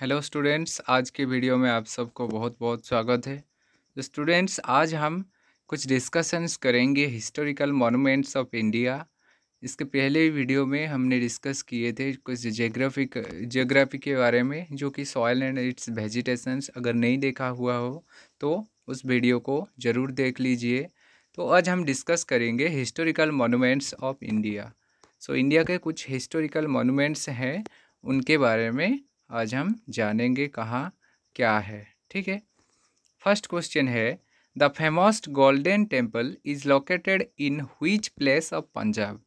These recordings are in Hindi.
हेलो स्टूडेंट्स आज के वीडियो में आप सबको बहुत बहुत स्वागत है तो स्टूडेंट्स आज हम कुछ डिस्कशंस करेंगे हिस्टोरिकल मॉन्यूमेंट्स ऑफ इंडिया इसके पहले वीडियो में हमने डिस्कस किए थे कुछ जियोग्राफिक जियोग्राफी के बारे में जो कि सॉयल एंड इट्स वेजिटेशंस अगर नहीं देखा हुआ हो तो उस वीडियो को ज़रूर देख लीजिए तो आज हम डिस्कस करेंगे historical monuments of India so India के कुछ हिस्टोरिकल मॉन्यूमेंट्स हैं उनके बारे में आज हम जानेंगे कहाँ क्या है ठीक है फर्स्ट क्वेश्चन है the famous golden temple is located in which place of Punjab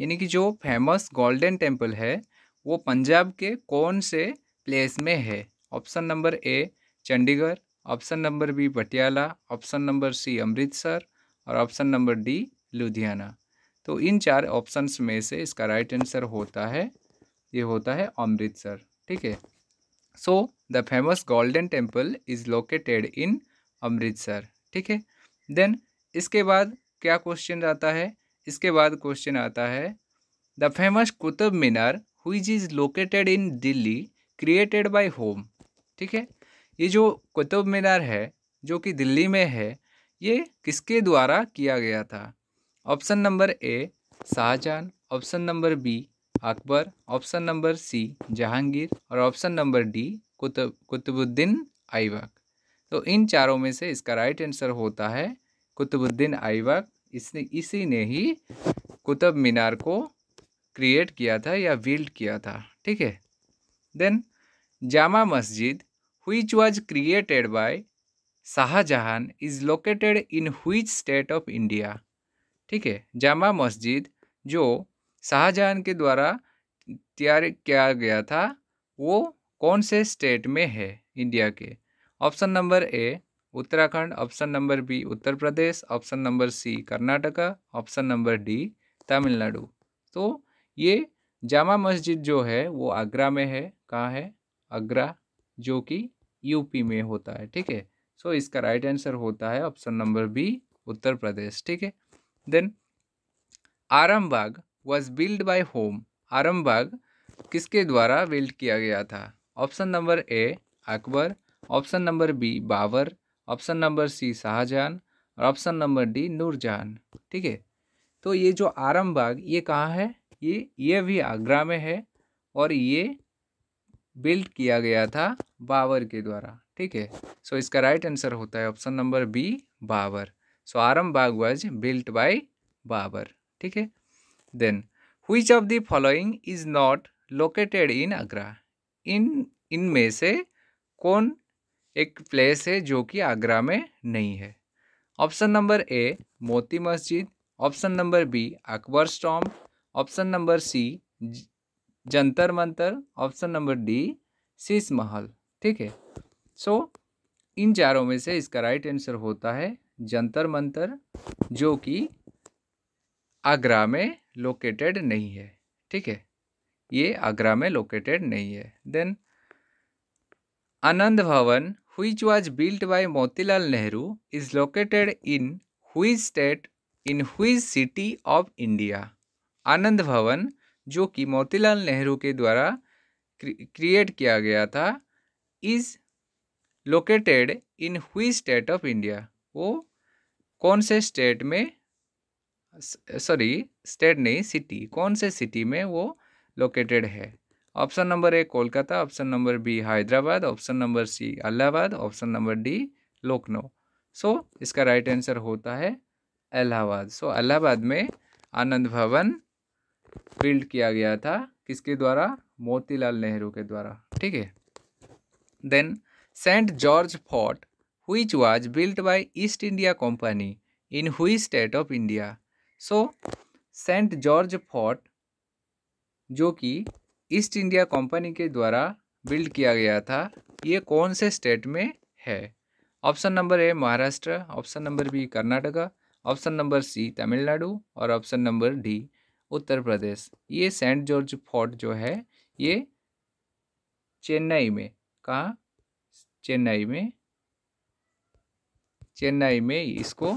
यानी कि जो फेमस गोल्डन टेम्पल है वो पंजाब के कौन से प्लेस में है option number A Chandigarh option number B Patiala option number C Amritsar और ऑप्शन नंबर डी लुधियाना तो इन चार ऑप्शंस में से इसका राइट आंसर होता है ये होता है अमृतसर ठीक है so the famous golden temple is located in Amritsar ठीक है देन इसके बाद क्या क्वेश्चन आता है इसके बाद क्वेश्चन आता है the famous Qutub Minar which is located in Delhi created by whom ठीक है ये जो कुतुब मीनार है जो कि दिल्ली में है ये किसके द्वारा किया गया था option number A Shahjahan option number B Akbar option number C Jahangir और option number D Qutub Qutubuddin Aibak तो इन चारों में से इसका राइट आंसर होता है कुतुबुद्दीन ऐबक इसने इसी ने ही कुतुब मीनार को क्रिएट किया था या बिल्ड किया था ठीक है then Jama Masjid which was created by Shahjahan is located in which state of India ठीक है जामा मस्जिद जो शाहजहां के द्वारा तैयार किया गया था वो कौन से स्टेट में है इंडिया के option number A Uttarakhand option number B Uttar Pradesh option number C Karnataka option number D Tamil Nadu तो ये जामा मस्जिद जो है वो आगरा में है कहाँ है आगरा जो कि यूपी में होता है ठीक है सो इसका राइट आंसर होता है option number B Uttar Pradesh ठीक है then Arambagh was build by whom Arambagh किसके द्वारा बिल्ड किया गया था option number A Akbar option number B Babar option number C Shahjahan और ऑप्शन नंबर डी नूरजहान ठीक है तो ये जो आरमबाग ये कहाँ है ये ये भी आगरा में है और ये बिल्ड किया गया था बाबर के द्वारा ठीक है सो इसका राइट आंसर होता है option number B Babar so Aram Bagh was built by Babar ठीक है then which of the following is not located in Agra इन इनमें से कौन एक प्लेस है जो कि आगरा में नहीं है option number A Moti Masjid option number B Akbar स्टॉम option number C Jantar Mantar option number D Sheesh Mahal ठीक है सो इन चारों में से इसका राइट आंसर होता है जंतर मंतर जो कि आगरा में लोकेटेड नहीं है ठीक है ये आगरा में लोकेटेड नहीं है then Anand Bhavan which was built by Motilal Nehru is located in which state इन हुई सिटी ऑफ इंडिया आनंद भवन जो कि मोतीलाल नेहरू के द्वारा क्रिएट किया गया था is located in which state of India वो कौन से स्टेट में सॉरी स्टेट नहीं सिटी कौन से सिटी में वो लोकेटेड है option number A Kolkata option number B Hyderabad option number C Allahabad option number D Lucknow so इसका राइट आंसर होता है अलाहाबाद सो अलाहाबाद में आनंद भवन बिल्ड किया गया था किसके द्वारा मोतीलाल नेहरू के द्वारा ठीक है then Saint George Fort which was built by East India Company in which state of India so Saint George Fort जो कि ईस्ट इंडिया कंपनी के द्वारा बिल्ड किया गया था ये कौन से स्टेट में है option number A Maharashtra option number B Karnataka option number C Tamil Nadu और option number D Uttar Pradesh ये सेंट जॉर्ज फोर्ट जो है ये चेन्नई में कहाँ चेन्नई में चेन्नई में इसको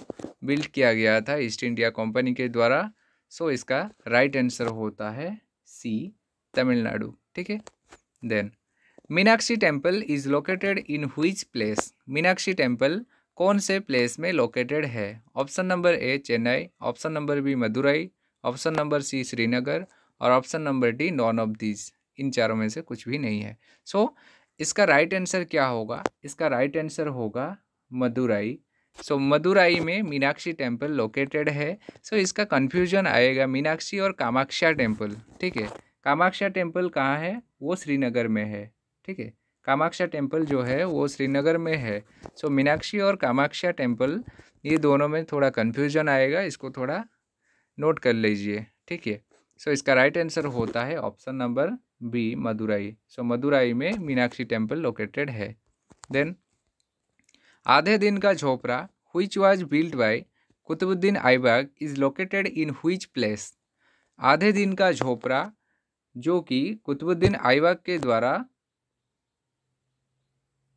बिल्ड किया गया था ईस्ट इंडिया कंपनी के द्वारा सो इसका राइट आंसर होता है सी तमिलनाडु ठीक है then Meenakshi temple is located in which place Meenakshi temple कौन से प्लेस में लोकेटेड है option number A Chennai option number B Madurai option number C Srinagar और option number D none of these इन चारों में से कुछ भी नहीं है सो so, इसका राइट right आंसर क्या होगा इसका राइट right आंसर होगा मदुरई सो so, मदुराई में मीनाक्षी टेम्पल लोकेटेड है सो so, इसका कन्फ्यूजन आएगा मीनाक्षी और कामाक्षा टेम्पल ठीक है कामाक्षा टेम्पल कहाँ है वो श्रीनगर में है ठीक है कामाक्षा टेम्पल जो है वो श्रीनगर में है सो so, मीनाक्षी और कामाक्षा टेम्पल ये दोनों में थोड़ा कन्फ्यूजन आएगा इसको थोड़ा नोट कर लीजिए ठीक है सो so, इसका राइट right आंसर होता है option number B Madurai so Madurai में मीनाक्षी टेम्पल लोकेटेड है then Adhai Din Ka Jhonpra which was built by Qutubuddin Aibak is located in which place Adhai Din Ka झोपड़ा जो कि कुतुबुद्दीन आईबाग के द्वारा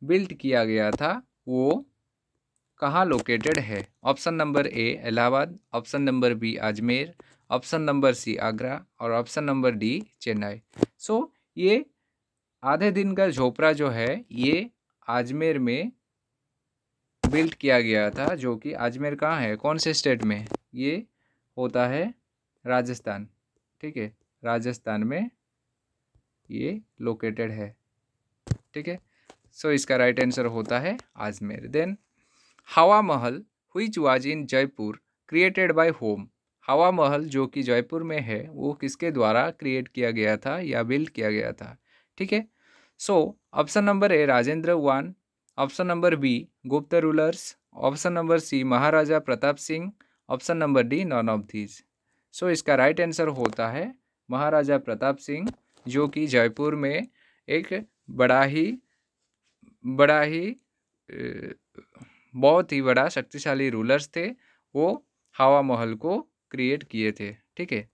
बिल्ट किया गया था वो कहाँ लोकेटेड है option number A Allahabad option number B Ajmer option number C Agra और option number D Chennai so so, ये आधे दिन का झोपड़ा जो है ये अजमेर में बिल्ट किया गया था जो कि अजमेर कहाँ है कौन से स्टेट में ये होता है राजस्थान ठीक है राजस्थान में ये लोकेटेड है ठीक है सो इसका राइट आंसर होता है Ajmer then Hawa Mahal which was in Jaipur created by whom Hawa Mahal जो कि जयपुर में है वो किसके द्वारा क्रिएट किया गया था या बिल्ड किया गया था ठीक है so option number A Rajendra one option number B Gupta rulers option number C Maharaja Pratap Singh option number D none of these so इसका राइट right आंसर होता है महाराजा प्रताप सिंह जो कि जयपुर में एक बड़ा ही बड़ा ही बहुत ही बड़ा शक्तिशाली रूलर्स थे वो हवा महल को क्रिएट किए थे ठीक है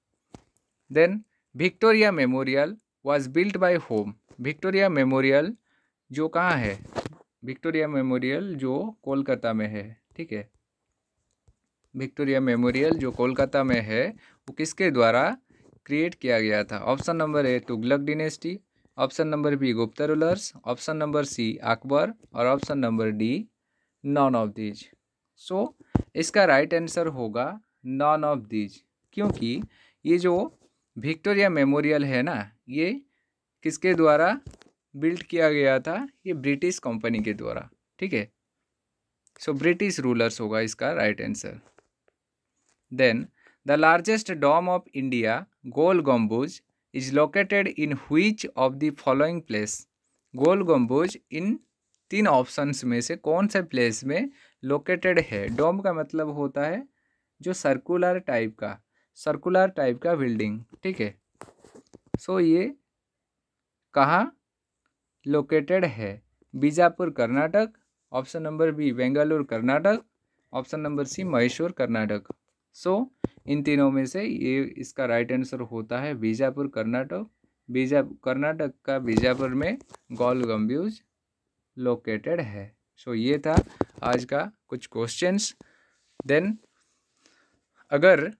then Victoria Memorial was built by whom Victoria Memorial जो कहाँ है विक्टोरिया मेमोरियल जो कोलकाता में है ठीक है विक्टोरिया मेमोरियल जो कोलकाता में है वो किसके द्वारा क्रिएट किया गया था option number A Tughlaq dynasty option number B Gupta rulers option number C Akbar और option number D none of these so इसका राइट right आंसर होगा नॉन ऑफ दीज क्योंकि ये जो विक्टोरिया मेमोरियल है ना ये किसके द्वारा बिल्ड किया गया था ये ब्रिटिश कंपनी के द्वारा ठीक है सो ब्रिटिश रूलर्स होगा इसका right answer then the largest dome of India Gol Gumbaz is located in which of the following place Gol Gumbaz इन तीन ऑप्शंस में से कौन से प्लेस में लोकेटेड है डोम का मतलब होता है जो सर्कुलर टाइप का सर्कुलर टाइप का बिल्डिंग ठीक है सो ये कहाँ लोकेटेड है Bijapur Karnataka option number B Bengaluru Karnataka option number C Maheshwar Karnataka so इन तीनों में से ये इसका राइट आंसर होता है बीजापुर कर्नाटक बीजा कर्नाटक का बीजापुर में गोल गम्ब्यूज लोकेटेड है सो so, ये था आज का कुछ क्वेश्चंस देन अगर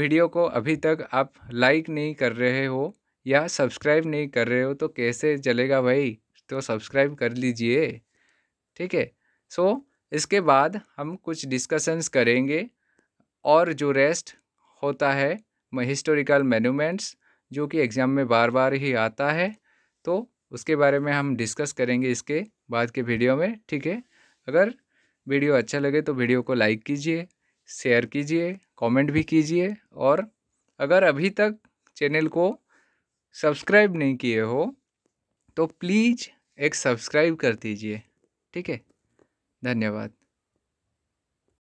वीडियो को अभी तक आप लाइक नहीं कर रहे हो या सब्सक्राइब नहीं कर रहे हो तो कैसे चलेगा भाई तो सब्सक्राइब कर लीजिए ठीक है सो इसके बाद हम कुछ डिस्कशंस करेंगे और जो रेस्ट होता है हिस्टोरिकल मेनूमेंट्स जो कि एग्ज़ाम में बार बार ही आता है तो उसके बारे में हम डिस्कस करेंगे इसके बाद के वीडियो में ठीक है अगर वीडियो अच्छा लगे तो वीडियो को लाइक कीजिए शेयर कीजिए कमेंट भी कीजिए और अगर अभी तक चैनल को सब्सक्राइब नहीं किए हो तो प्लीज़ एक सब्सक्राइब कर दीजिए ठीक है धन्यवाद